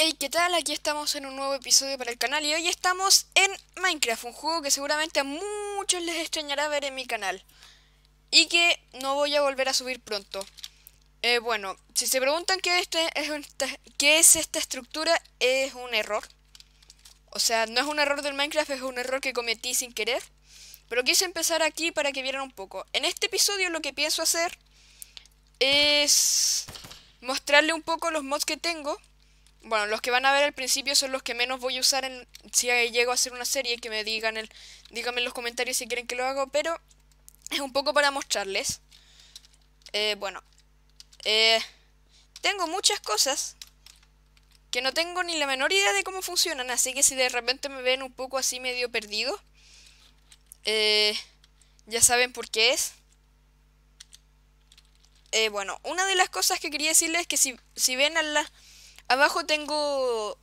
Hey, ¿qué tal? Aquí estamos en un nuevo episodio para el canal y hoy estamos en Minecraft, un juego que seguramente a muchos les extrañará ver en mi canal y que no voy a volver a subir pronto. Eh, bueno, si se preguntan qué, es este, esta, qué es esta estructura, es un error. O sea, no es un error del Minecraft, es un error que cometí sin querer. Pero quise empezar aquí para que vieran un poco. En este episodio lo que pienso hacer es mostrarle un poco los mods que tengo bueno, los que van a ver al principio son los que menos voy a usar en, si llego a hacer una serie, que me digan el, díganme en los comentarios si quieren que lo hago, pero es un poco para mostrarles. Eh, bueno, eh, tengo muchas cosas que no tengo ni la menor idea de cómo funcionan, así que si de repente me ven un poco así medio perdido, eh, ya saben por qué es. Eh, bueno, una de las cosas que quería decirles es que si, si ven a la Abajo tengo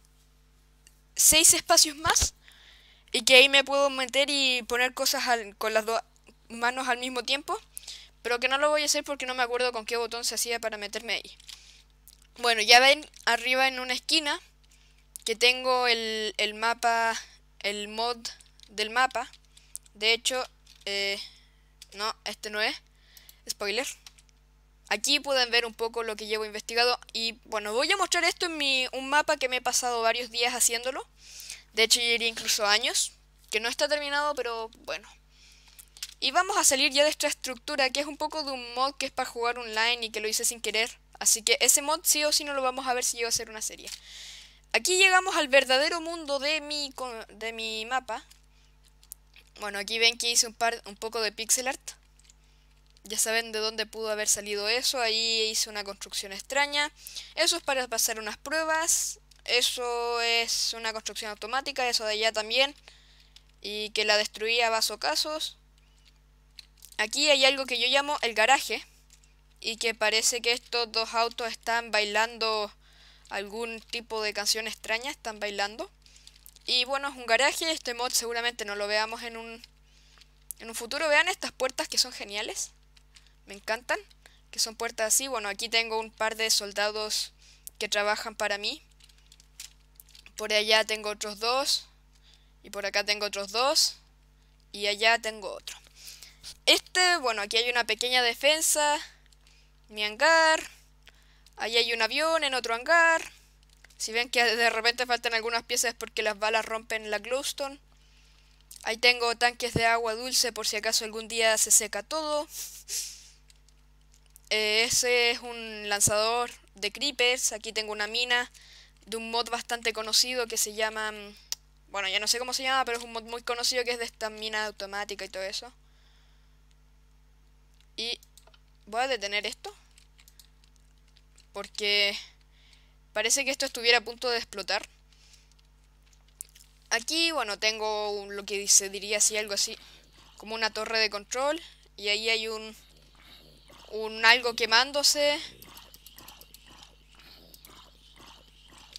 seis espacios más y que ahí me puedo meter y poner cosas con las dos manos al mismo tiempo. Pero que no lo voy a hacer porque no me acuerdo con qué botón se hacía para meterme ahí. Bueno, ya ven arriba en una esquina que tengo el, el mapa, el mod del mapa. De hecho, eh, no, este no es. Spoiler. Aquí pueden ver un poco lo que llevo investigado y bueno, voy a mostrar esto en mi, un mapa que me he pasado varios días haciéndolo. De hecho, iría incluso años, que no está terminado, pero bueno. Y vamos a salir ya de esta estructura, que es un poco de un mod que es para jugar online y que lo hice sin querer. Así que ese mod sí o sí no lo vamos a ver si llego a hacer una serie. Aquí llegamos al verdadero mundo de mi, de mi mapa. Bueno, aquí ven que hice un, un poco de pixel art. Ya saben de dónde pudo haber salido eso. Ahí hice una construcción extraña. Eso es para pasar unas pruebas. Eso es una construcción automática. Eso de allá también. Y que la destruía a casos. Aquí hay algo que yo llamo el garaje. Y que parece que estos dos autos están bailando algún tipo de canción extraña. Están bailando. Y bueno, es un garaje. Este mod seguramente no lo veamos en un, en un futuro. Vean estas puertas que son geniales me encantan, que son puertas así. Bueno, aquí tengo un par de soldados que trabajan para mí. Por allá tengo otros dos. Y por acá tengo otros dos. Y allá tengo otro. Este, bueno, aquí hay una pequeña defensa. Mi hangar. Ahí hay un avión en otro hangar. Si ven que de repente faltan algunas piezas porque las balas rompen la glowstone. Ahí tengo tanques de agua dulce por si acaso algún día se seca todo. Eh, ese es un lanzador de creepers. Aquí tengo una mina de un mod bastante conocido que se llama... Mm, bueno, ya no sé cómo se llama, pero es un mod muy conocido que es de esta mina automática y todo eso. Y voy a detener esto. Porque parece que esto estuviera a punto de explotar. Aquí, bueno, tengo lo que se diría así, algo así, como una torre de control. Y ahí hay un, un algo quemándose.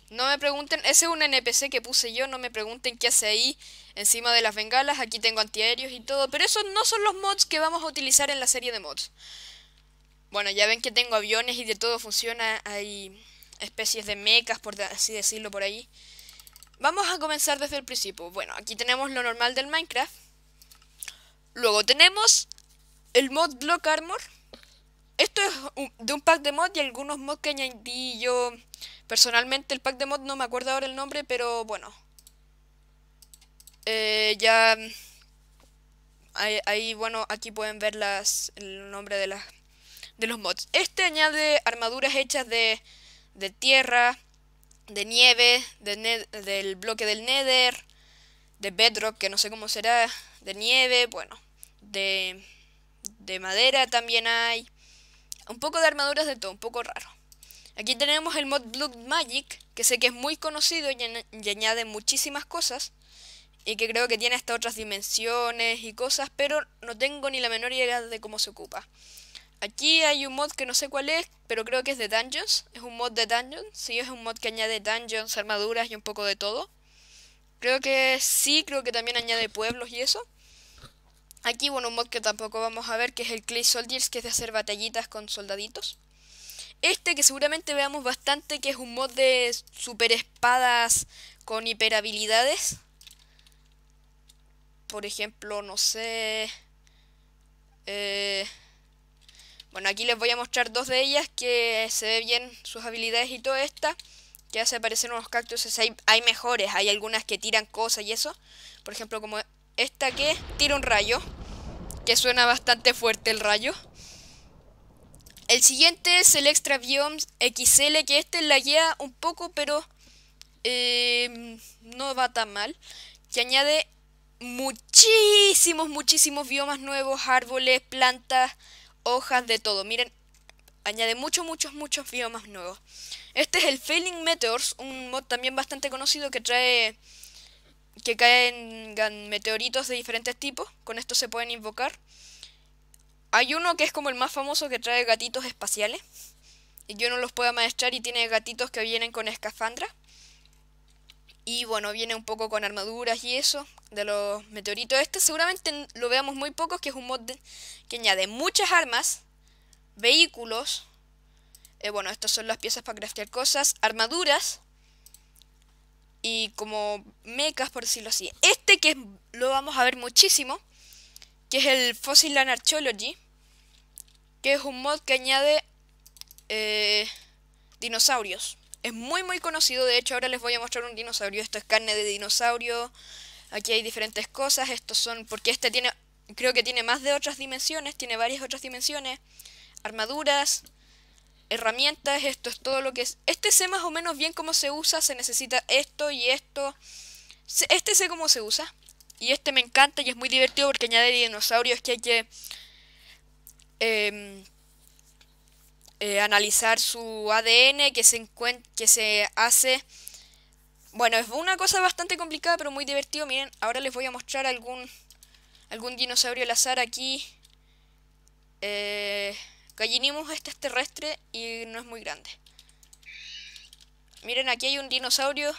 No me pregunten, ese es un NPC que puse yo, no me pregunten qué hace ahí encima de las bengalas, aquí tengo antiaéreos y todo, pero esos no son los mods que vamos a utilizar en la serie de mods. Bueno, ya ven que tengo aviones y de todo funciona, hay especies de mechas, por así decirlo, por ahí. Vamos a comenzar desde el principio. Bueno, aquí tenemos lo normal del Minecraft. Luego tenemos el mod Block Armor, esto es de un pack de mods y algunos mods que añadí yo. Personalmente el pack de mods no me acuerdo ahora el nombre, pero bueno. Eh, ya... Ahí, bueno, aquí pueden ver las, el nombre de, de los mods. Este añade armaduras hechas de, de tierra, de nieve, del bloque del nether, de bedrock, que no sé cómo será, de nieve, bueno, de, de madera también hay, un poco de armaduras de todo, un poco raro. Aquí tenemos el mod Blood Magic, que sé que es muy conocido y, añade muchísimas cosas. Y que creo que tiene hasta otras dimensiones y cosas, pero no tengo ni la menor idea de cómo se ocupa. Aquí hay un mod que no sé cuál es, pero creo que es de Dungeons. Es un mod de Dungeons. Sí, es un mod que añade Dungeons, armaduras y un poco de todo. Creo que sí, creo que también añade pueblos y eso. Aquí, bueno, un mod que tampoco vamos a ver, que es el Clay Soldiers, que es de hacer batallitas con soldaditos. Este que seguramente veamos bastante, que es un mod de super espadas con hiper habilidades Por ejemplo, no sé... Eh, bueno, aquí les voy a mostrar dos de ellas que se ve bien sus habilidades y todo esta. Que hace aparecer unos cactuses. Hay, hay mejores, hay algunas que tiran cosas y eso. Por ejemplo, como esta que tira un rayo. Que suena bastante fuerte el rayo. El siguiente es el Extra Biomes XL, que este la guía un poco, pero eh, no va tan mal. Que añade muchísimos, muchísimos biomas nuevos, árboles, plantas, hojas, de todo. Miren, añade muchos, muchos, muchos biomas nuevos. Este es el Failing Meteors, un mod también bastante conocido que trae que caen meteoritos de diferentes tipos, con esto se pueden invocar. Hay uno que es como el más famoso que trae gatitos espaciales, y yo no los puedo maestrar y tiene gatitos que vienen con escafandra. Y bueno, viene un poco con armaduras y eso, de los meteoritos. Este seguramente lo veamos muy pocos, que es un mod que añade muchas armas, vehículos, eh, bueno, estas son las piezas para craftear cosas, armaduras, y como mecas, por decirlo así. Este que lo vamos a ver muchísimo, que es el Fossil Archaeology. que es un mod que añade eh, dinosaurios. Es muy muy conocido, de hecho ahora les voy a mostrar un dinosaurio. Esto es carne de dinosaurio, aquí hay diferentes cosas, estos son... porque este tiene, creo que tiene más de otras dimensiones, tiene varias otras dimensiones, armaduras herramientas, esto es todo lo que es. Este sé más o menos bien cómo se usa, se necesita esto y esto. Este sé cómo se usa. Y este me encanta y es muy divertido porque añade dinosaurios que hay que em, eh, analizar su ADN que se, que se hace... Bueno, es una cosa bastante complicada pero muy divertido. Miren, ahora les voy a mostrar algún, algún dinosaurio al azar aquí. Eh... Gallinimus este es terrestre y no es muy grande. Miren, aquí hay un dinosaurio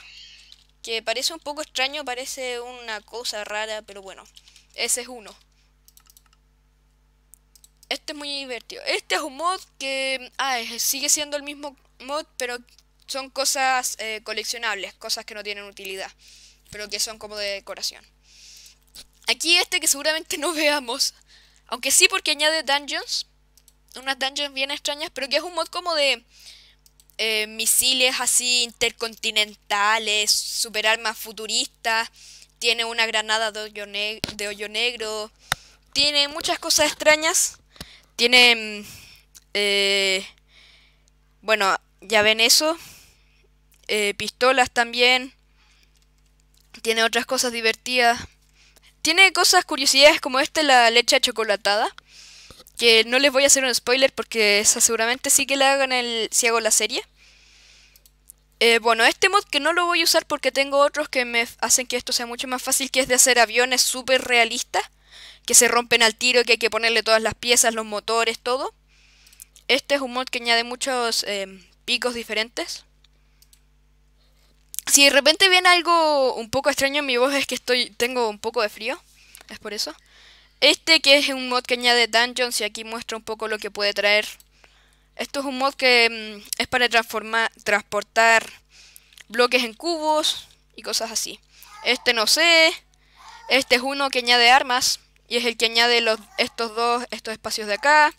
que parece un poco extraño, parece una cosa rara, pero bueno, ese es uno. Este es muy divertido. Este es un mod que ah, sigue siendo el mismo mod, pero son cosas eh, coleccionables, cosas que no tienen utilidad, pero que son como de decoración. Aquí este que seguramente no veamos, aunque sí porque añade dungeons, unas dungeons bien extrañas, pero que es un mod como de eh, misiles así intercontinentales, super armas futuristas, tiene una granada de hoyo, negro, tiene muchas cosas extrañas, tiene... Mm, eh, bueno, ya ven eso, eh, pistolas también, tiene otras cosas divertidas, tiene cosas curiosidades como esta, la leche chocolatada que no les voy a hacer un spoiler porque seguramente sí que la hagan el, si hago la serie. Eh, bueno, este mod que no lo voy a usar porque tengo otros que me hacen que esto sea mucho más fácil, que es de hacer aviones súper realistas, que se rompen al tiro, que hay que ponerle todas las piezas, los motores, todo. Este es un mod que añade muchos eh, picos diferentes. Si de repente viene algo un poco extraño en mi voz es que estoy tengo un poco de frío, es por eso. Este que es un mod que añade dungeons y aquí muestra un poco lo que puede traer. Esto es un mod que mm, es para transformar, transportar bloques en cubos y cosas así. Este no sé. Este es uno que añade armas y es el que añade los, estos dos, estos espacios de acá.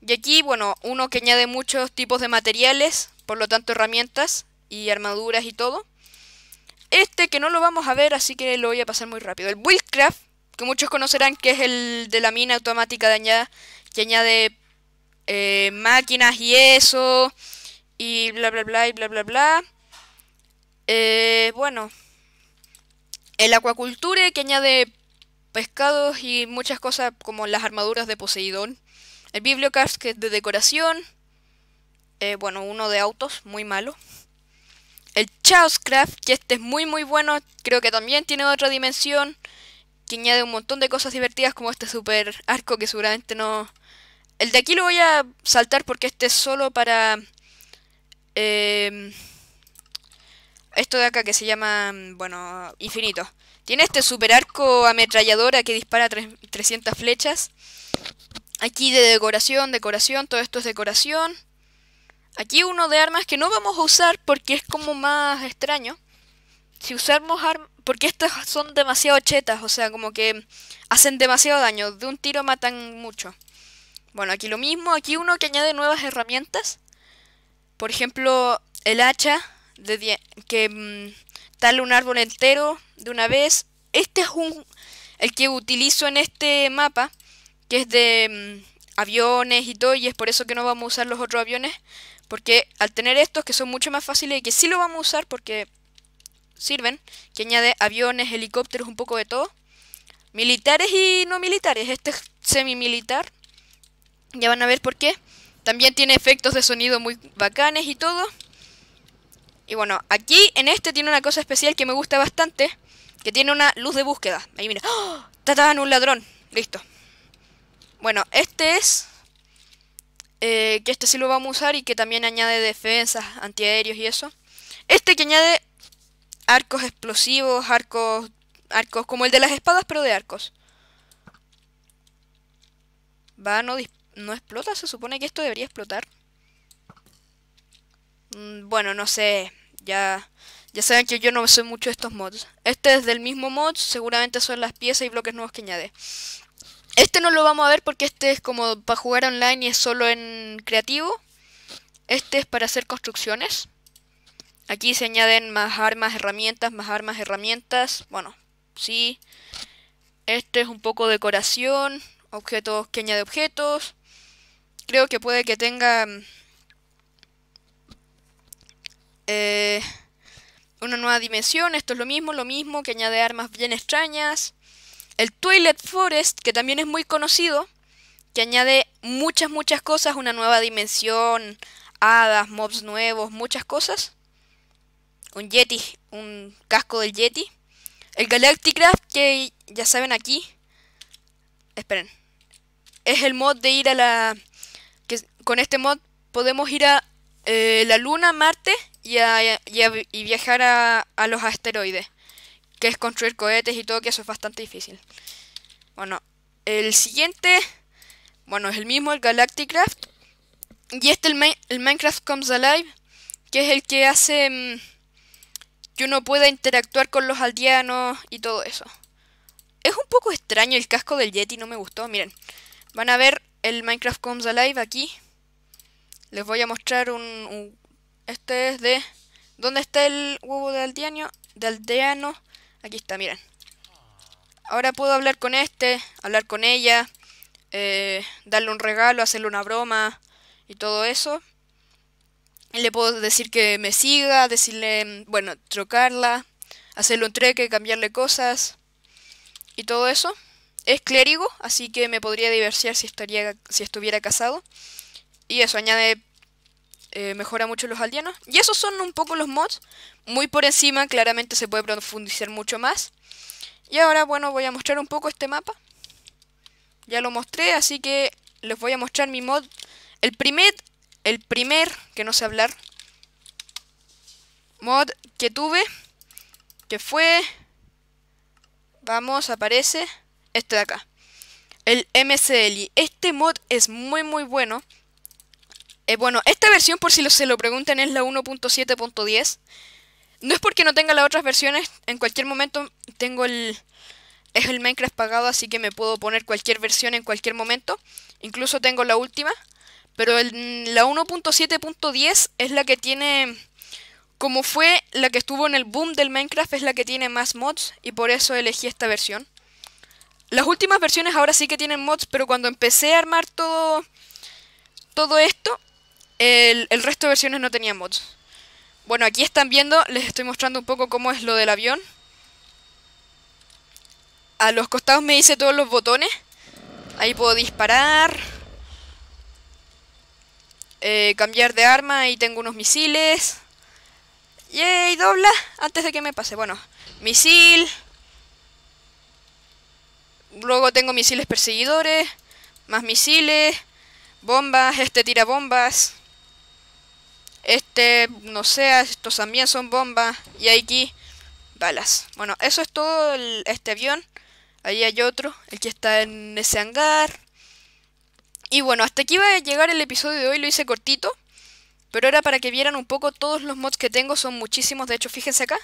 Y aquí, bueno, uno que añade muchos tipos de materiales, por lo tanto herramientas y armaduras y todo. Este que no lo vamos a ver, así que lo voy a pasar muy rápido. El Wildcraft que muchos conocerán, que es el de la mina automática de que añade eh, máquinas y eso, y bla bla bla y bla bla bla. Eh, bueno, el acuaculture que añade pescados y muchas cosas como las armaduras de Poseidón. El Bibliocast que es de decoración. Eh, bueno, uno de autos, muy malo. El Chaoscraft, que este es muy muy bueno, creo que también tiene otra dimensión que añade un montón de cosas divertidas como este super arco que seguramente no... El de aquí lo voy a saltar porque este es solo para... Eh, esto de acá que se llama, bueno, infinito. Tiene este super arco ametralladora que dispara 300 flechas. Aquí de decoración, decoración, todo esto es decoración. Aquí uno de armas que no vamos a usar porque es como más extraño si usamos armas... Porque estas son demasiado chetas, o sea, como que hacen demasiado daño. De un tiro matan mucho. Bueno, aquí lo mismo. Aquí uno que añade nuevas herramientas. Por ejemplo, el hacha de que tal mm, tala un árbol entero de una vez. Este es un el que utilizo en este mapa, que es de mm, aviones y todo, y es por eso que no vamos a usar los otros aviones, porque al tener estos que son mucho más fáciles y que sí lo vamos a usar porque sirven, que añade aviones, helicópteros, un poco de todo. Militares y no militares, este es semi-militar Ya van a ver por qué. También tiene efectos de sonido muy bacanes y todo. Y bueno, aquí en este tiene una cosa especial que me gusta bastante, que tiene una luz de búsqueda. Ahí mira. ¡Oh! ¡Tatán! Un ladrón. Listo. Bueno, este es... Eh, que este sí lo vamos a usar y que también añade defensas antiaéreos y eso. Este que añade arcos explosivos, arcos, arcos como el de las espadas, pero de arcos. Va, no, no explota, se supone que esto debería explotar. Mm, bueno, no sé, ya, ya saben que yo no sé mucho de estos mods. Este es del mismo mod, seguramente son las piezas y bloques nuevos que añade. Este no lo vamos a ver porque este es como para jugar online y es solo en creativo. Este es para hacer construcciones. Aquí se añaden más armas, herramientas, más armas, herramientas. Bueno, sí. Este es un poco decoración. Objetos que añade objetos. Creo que puede que tenga... Eh, una nueva dimensión. Esto es lo mismo, lo mismo. Que añade armas bien extrañas. El Toilet Forest, que también es muy conocido. Que añade muchas, muchas cosas. Una nueva dimensión. Hadas, mobs nuevos, muchas cosas un Yeti, un casco del Yeti. El Galacticraft, que ya saben aquí. Esperen. Es el mod de ir a la... Que con este mod podemos ir a eh, la Luna, Marte y, a, y, viajar a, los asteroides. Que es construir cohetes y todo, que eso es bastante difícil. Bueno, el siguiente... Bueno, es el mismo, el Galacticraft. Y este, el, el Minecraft Comes Alive, que es el que hace... Mm, que uno pueda interactuar con los aldeanos y todo eso. Es un poco extraño el casco del Yeti, no me gustó. Miren, van a ver el Minecraft Comes Alive aquí. Les voy a mostrar un... este es de... ¿Dónde está el huevo de aldeano? De aldeano. Aquí está, miren. Ahora puedo hablar con este, hablar con ella, eh, darle un regalo, hacerle una broma y todo eso le puedo decir que me siga, decirle, bueno, trocarla, hacerle un treque, cambiarle cosas y todo eso. Es clérigo, así que me podría divorciar si, estaría, si estuviera casado. Y eso añade, eh, mejora mucho los aldeanos. Y esos son un poco los mods, muy por encima, claramente se puede profundizar mucho más. Y ahora, bueno, voy a mostrar un poco este mapa. Ya lo mostré, así que les voy a mostrar mi mod. El primer el primer, que no sé hablar, mod que tuve, que fue... Vamos, aparece este de acá. El MCLI. Este mod es muy muy bueno. Eh, bueno, esta versión, por si lo, se lo preguntan, es la 1.7.10. No es porque no tenga las otras versiones. En cualquier momento tengo el... Es el Minecraft pagado, así que me puedo poner cualquier versión en cualquier momento. Incluso tengo la última. Pero la 1.7.10 es la que tiene... Como fue la que estuvo en el boom del Minecraft, es la que tiene más mods y por eso elegí esta versión. Las últimas versiones ahora sí que tienen mods, pero cuando empecé a armar todo, todo esto, el, resto de versiones no tenía mods. Bueno, aquí están viendo, les estoy mostrando un poco cómo es lo del avión. A los costados me hice todos los botones. Ahí puedo disparar, eh, cambiar de arma y tengo unos misiles. Yay, dobla antes de que me pase. Bueno, misil. Luego tengo misiles perseguidores, más misiles, bombas, este tira bombas. Este, no sé, estos también son bombas. Y aquí, balas. Bueno, eso es todo este avión. Ahí hay otro, el que está en ese hangar. Y bueno, hasta aquí va a llegar el episodio de hoy, lo hice cortito. Pero era para que vieran un poco todos los mods que tengo, son muchísimos. De hecho, fíjense acá.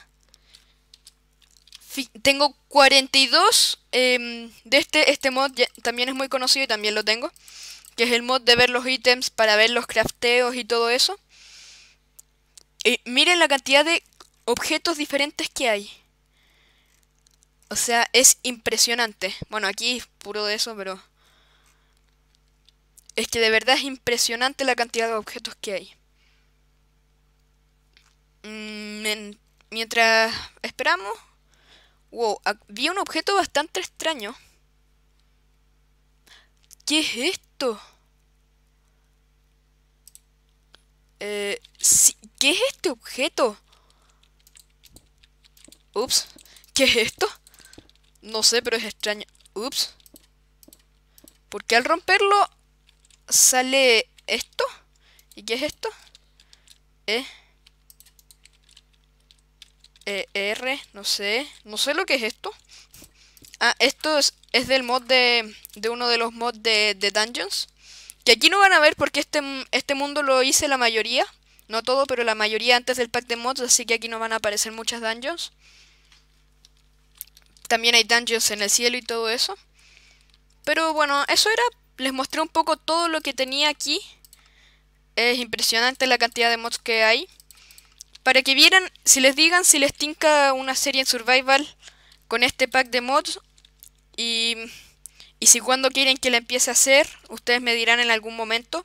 tengo 42 em, de este, este mod, también es muy conocido y también lo tengo. Que es el mod de ver los ítems para ver los crafteos y todo eso. Y miren la cantidad de objetos diferentes que hay. O sea, es impresionante. Bueno, aquí es puro de eso, pero... Es que de verdad es impresionante la cantidad de objetos que hay. Mm, mientras esperamos... Wow, ah, vi un objeto bastante extraño. ¿Qué es esto? Eh, ¿Qué es este objeto? Ups, ¿qué es esto? No sé, pero es extraño. Ups. Porque al romperlo sale esto. ¿Y qué es esto? E, e, R, no sé. No sé lo que es esto. Ah, esto es, es del mod de, de uno de los mods de, Dungeons. Que aquí no van a ver porque este, este mundo lo hice la mayoría. No todo, pero la mayoría antes del pack de mods, así que aquí no van a aparecer muchas dungeons. También hay dungeons en el cielo y todo eso. Pero bueno, eso era les mostré un poco todo lo que tenía aquí. Es impresionante la cantidad de mods que hay. Para que vieran, si les digan si les tinca una serie en Survival con este pack de mods. Y, y si cuando quieren que la empiece a hacer, ustedes me dirán en algún momento.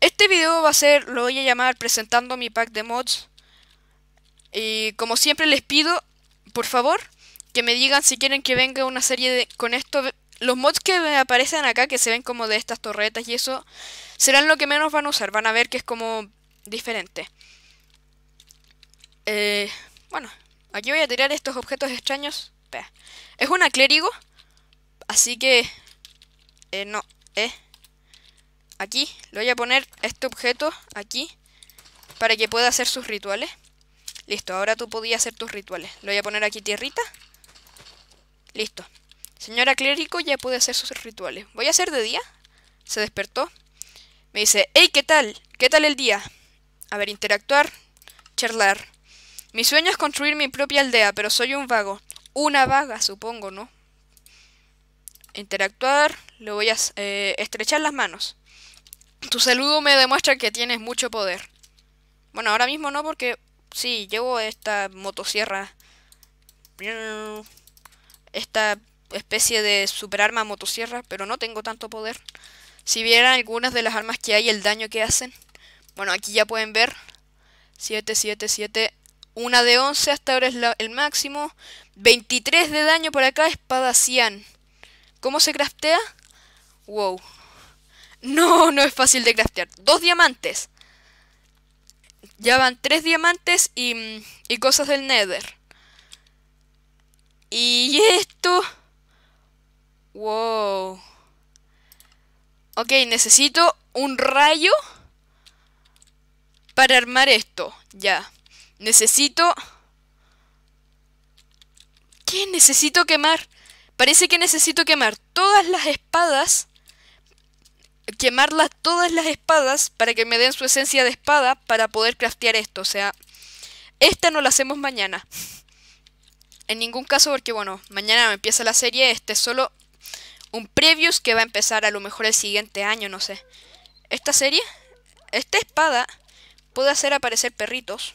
Este video va a ser, lo voy a llamar presentando mi pack de mods. Y como siempre les pido, por favor, que me digan si quieren que venga una serie con esto los mods que aparecen acá, que se ven como de estas torretas y eso, serán lo que menos van a usar. Van a ver que es como diferente. Eh, bueno, aquí voy a tirar estos objetos extraños. Es una clérigo, así que... Eh, no, eh. Aquí le voy a poner este objeto aquí para que pueda hacer sus rituales. Listo, ahora tú podías hacer tus rituales. Lo voy a poner aquí tierrita. Listo. Señora Clérico, ya pude hacer sus rituales. ¿Voy a hacer de día? Se despertó. Me dice, hey, ¿qué tal? ¿Qué tal el día? A ver, interactuar, charlar. Mi sueño es construir mi propia aldea, pero soy un vago. Una vaga, supongo, ¿no? Interactuar, le voy a eh, estrechar las manos. Tu saludo me demuestra que tienes mucho poder. Bueno, ahora mismo no, porque sí, llevo esta motosierra. Esta especie de superarma motosierra, pero no tengo tanto poder. Si vieran algunas de las armas que hay, el daño que hacen. Bueno, aquí ya pueden ver. 7, 7, 7. Una de 11 hasta ahora es el máximo. 23 de daño por acá, espada cian ¿Cómo se craftea? Wow. No, no es fácil de craftear. Dos diamantes. Ya van tres diamantes y, y cosas del nether. Y esto... Wow. Ok, necesito un rayo para armar esto. Ya. Necesito... ¿Qué necesito quemar? Parece que necesito quemar todas las espadas. Quemarlas todas las espadas para que me den su esencia de espada para poder craftear esto. O sea, esta no la hacemos mañana. En ningún caso porque, bueno, mañana empieza la serie. Este solo un previous que va a empezar a lo mejor el siguiente año, no sé. Esta serie, esta espada puede hacer aparecer perritos.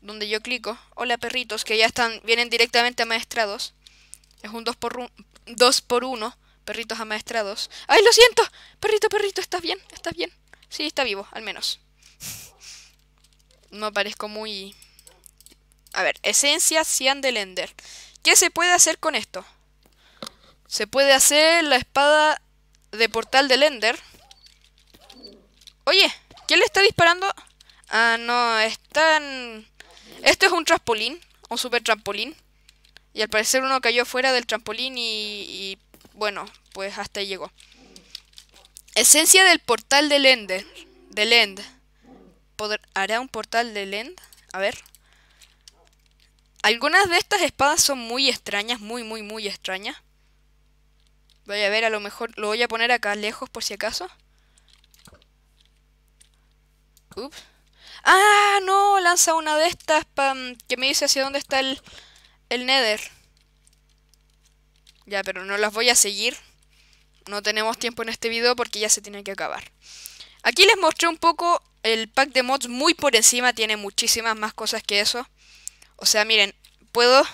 Donde yo clico, hola perritos, que ya están, vienen directamente amaestrados. Es un 2 por dos por 1 perritos amaestrados. ¡Ay, lo siento! Perrito, perrito, ¿estás bien? ¿Estás bien? Sí, está vivo, al menos. No aparezco muy... A ver, esencia Cian de Lender. ¿Qué se puede hacer con esto? Se puede hacer la espada de portal del Ender. Oye, ¿quién le está disparando? Ah, no, están... Esto es un trampolín, un super trampolín. Y al parecer uno cayó fuera del trampolín y, y bueno, pues hasta ahí llegó. Esencia del portal del Ender. Del End. ¿Hará un portal del End? A ver. Algunas de estas espadas son muy extrañas, muy, muy, muy extrañas. Voy a ver, a lo mejor lo voy a poner acá lejos por si acaso. Ups. ¡Ah, no! Lanza una de estas que me dice hacia dónde está el, el Nether. Ya, pero no las voy a seguir. No tenemos tiempo en este video porque ya se tiene que acabar. Aquí les mostré un poco el pack de mods muy por encima. Tiene muchísimas más cosas que eso. O sea, miren, puedo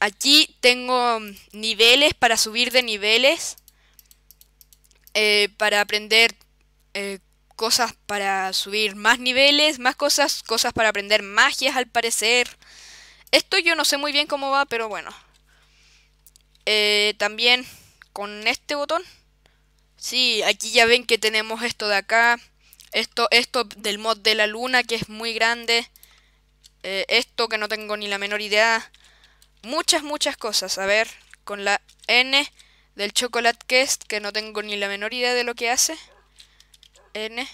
Aquí tengo mm, niveles para subir de niveles. Eh, para aprender eh, cosas para subir más niveles, más cosas, cosas para aprender magias al parecer. Esto yo no sé muy bien cómo va, pero bueno. Eh, también con este botón. Sí, aquí ya ven que tenemos esto de acá. Esto, esto del mod de la luna que es muy grande. esto que no tengo ni la menor idea muchas, muchas cosas. A ver, con la N del Chocolate quest que no tengo ni la menor idea de lo que hace. N.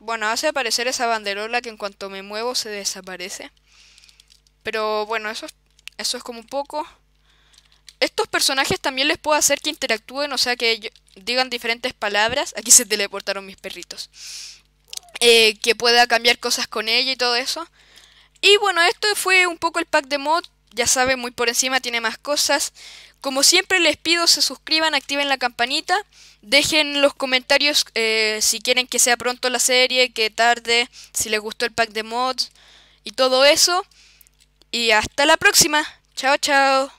Bueno, hace aparecer esa banderola que en cuanto me muevo se desaparece. Pero bueno, eso, eso es como un poco... Estos personajes también les puedo hacer que interactúen, o sea que digan diferentes palabras. Aquí se teleportaron mis perritos. Eh, que pueda cambiar cosas con ella y todo eso. Y bueno, esto fue un poco el pack de mod ya sabe, muy por encima tiene más cosas. Como siempre les pido se suscriban, activen la campanita, dejen los comentarios eh, si quieren que sea pronto la serie, que tarde, si les gustó el pack de mods y todo eso. Y hasta la próxima. Chao, chao.